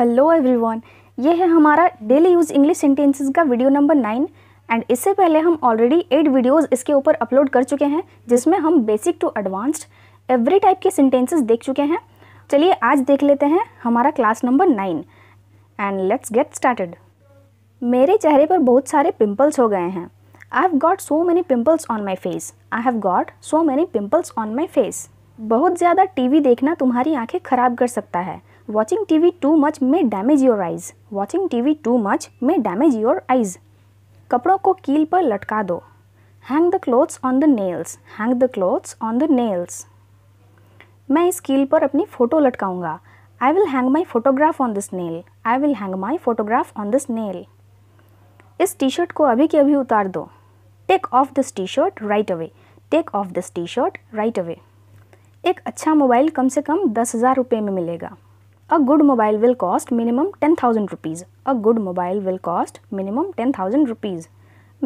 Hello everyone ये है हमारा डेली यूज़ इंग्लिश सेंटेंसेस का वीडियो नंबर नाइन एंड इससे पहले हम ऑलरेडी एट वीडियोस इसके ऊपर अपलोड कर चुके हैं जिसमें हम basic to advanced every type के सेंटेंसेस देख चुके हैं चलिए आज देख लेते हैं हमारा class number nine and let's get started मेरे चेहरे पर बहुत सारे पिम्पल्स हो गए हैं I have got so many pimples on my face I have got so many pimples on my face बहुत ज़्यादा टीवी देखना तुम्हारी आंखें खराब कर सकता है watching TV too much may damage your eyes watching TV too much may damage your eyes कपड़ों को कील पर लटका दो hang the clothes on the nails hang the clothes on the nails मैं इस कील पर अपनी फ़ोटो लटकाऊंगा I will hang my photograph on this nail I will hang my photograph on this nail इस टी शर्ट को अभी के अभी उतार दो take off this T-shirt right away take off this T-shirt right away एक अच्छा mobile कम से कम दस हज़ार रुपये में मिलेगा a good mobile will cost minimum ten thousand rupees a good mobile will cost minimum ten thousand rupees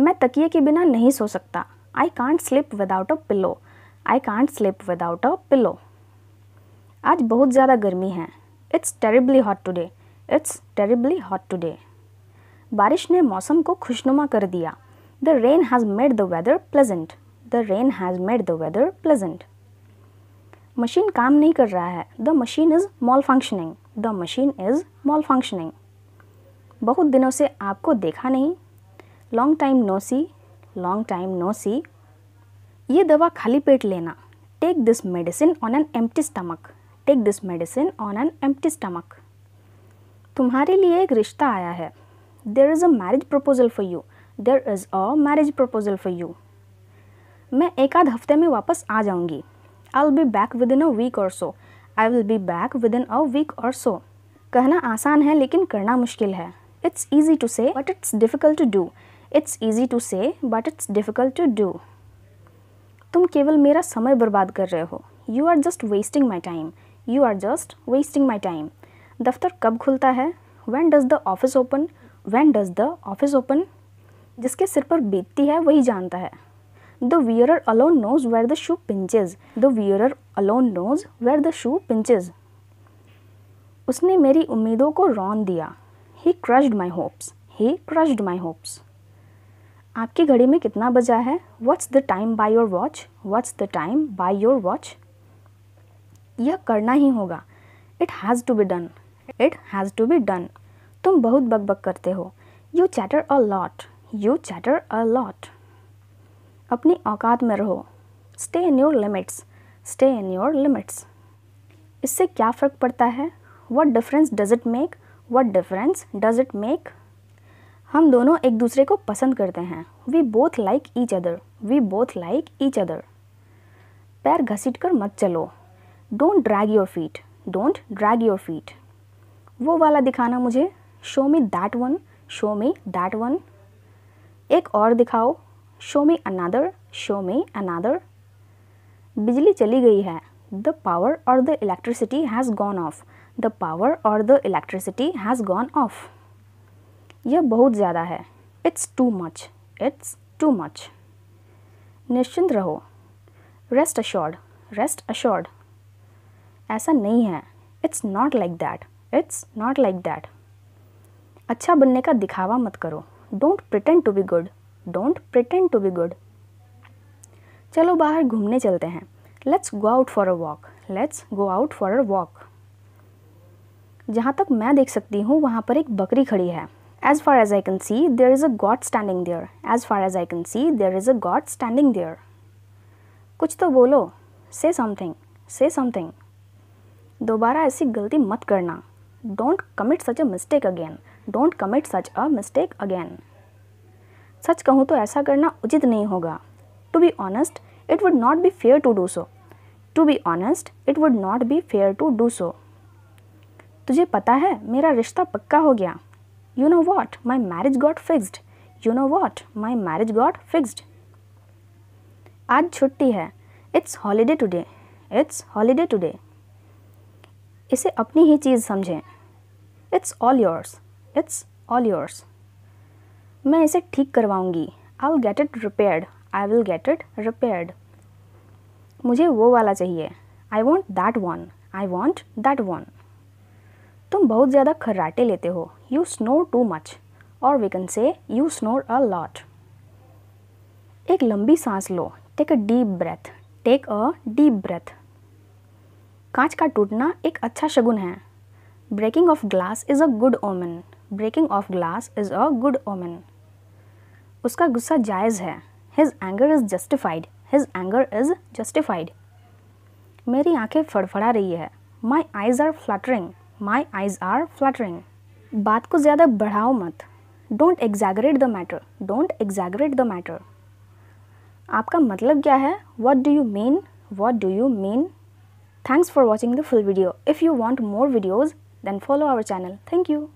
मैं तकिए के बिना नहीं सो सकता I can't sleep without a pillow I can't sleep without a pillow आज बहुत ज़्यादा गर्मी है it's terribly hot today it's terribly hot today बारिश ने मौसम को खुशनुमा कर दिया the rain has made the weather pleasant the rain has made the weather pleasant machine काम नहीं कर रहा है the machine is malfunctioning the machine is malfunctioning बहुत दिनों से आपको देखा नहीं long time no see long time no see ये दवा खाली पेट लेना take this medicine on an empty stomach take this medicine on an empty stomach तुम्हारे लिए एक रिश्ता आया है there is a marriage proposal for you there is a marriage proposal for you मैं एक आध हफ्ते में वापस आ जाऊँगी I will be back within a week or so I will be back within a week or so कहना आसान है लेकिन करना मुश्किल है it's easy to say but it's difficult to do it's easy to say but it's difficult to do तुम केवल मेरा समय बर्बाद कर रहे हो you are just wasting my time you are just wasting my time दफ्तर कब खुलता है when does the office open when does the office open जिसके सिर पर बीतती है वही जानता है the wearer alone knows where the shoe pinches. The wearer alone knows where the shoe pinches. उसने मेरी उम्मीदों को रौन दिया he crushed my hopes he crushed my hopes आपकी घड़ी में कितना बजा है what's the time by your watch what's the time by your watch यह करना ही होगा it has to be done it has to be done तुम बहुत बकबक करते हो you chatter a lot you chatter a lot अपनी औकात में रहो stay in your limits stay in your limits इससे क्या फ़र्क पड़ता है what difference does it make what difference does it make हम दोनों एक दूसरे को पसंद करते हैं we both like each other we both like each other पैर घसीट कर मत चलो don't drag your feet don't drag your feet वो वाला दिखाना मुझे show me that one show me that one एक और दिखाओ शो में अनादर शो में अनादर बिजली चली गई है the power or the electricity has gone off the power or the electricity has gone off यह बहुत ज़्यादा है it's too much it's too much निश्चिंत रहो रेस्ट अश्योर्ड रेस्ट अश्योर्ड ऐसा नहीं है it's not like that it's not like that अच्छा बनने का दिखावा मत करो don't pretend to be good don't pretend to be good चलो बाहर घूमने चलते हैं let's go out for a walk let's go out for a walk जहाँ तक मैं देख सकती हूँ वहाँ पर एक बकरी खड़ी है as far as I can see there is a goat standing there as far as I can see there is a goat standing there कुछ तो बोलो से समथिंग से समथिंग दोबारा ऐसी गलती मत करना don't commit such a mistake again don't commit such a mistake again सच कहूँ तो ऐसा करना उचित नहीं होगा to be honest it would not be fair to do so to be honest it would not be fair to do so तुझे पता है मेरा रिश्ता पक्का हो गया you know what my marriage got fixed you know what my marriage got fixed आज छुट्टी है it's holiday today it's holiday today इसे अपनी ही चीज़ समझें it's all yours it's all yours मैं इसे ठीक करवाऊँगी I will get it repaired I will get it repaired मुझे वो वाला चाहिए I want that one I want that one तुम बहुत ज़्यादा खर्राटे लेते हो you snore too much or we can say you snore a lot एक लंबी सांस लो take a deep breath take a deep breath कांच का टूटना एक अच्छा शगुन है breaking of glass is a good omen breaking of glass is a good omen उसका गुस्सा जायज़ है his anger is justified his anger is justified मेरी आंखें फड़फड़ा रही है my eyes are fluttering my eyes are fluttering बात को ज़्यादा बढ़ाओ मत don't exaggerate the matter don't exaggerate the matter आपका मतलब क्या है what do you mean what do you mean thanks for watching the full video if you want more videos then follow our channel thank you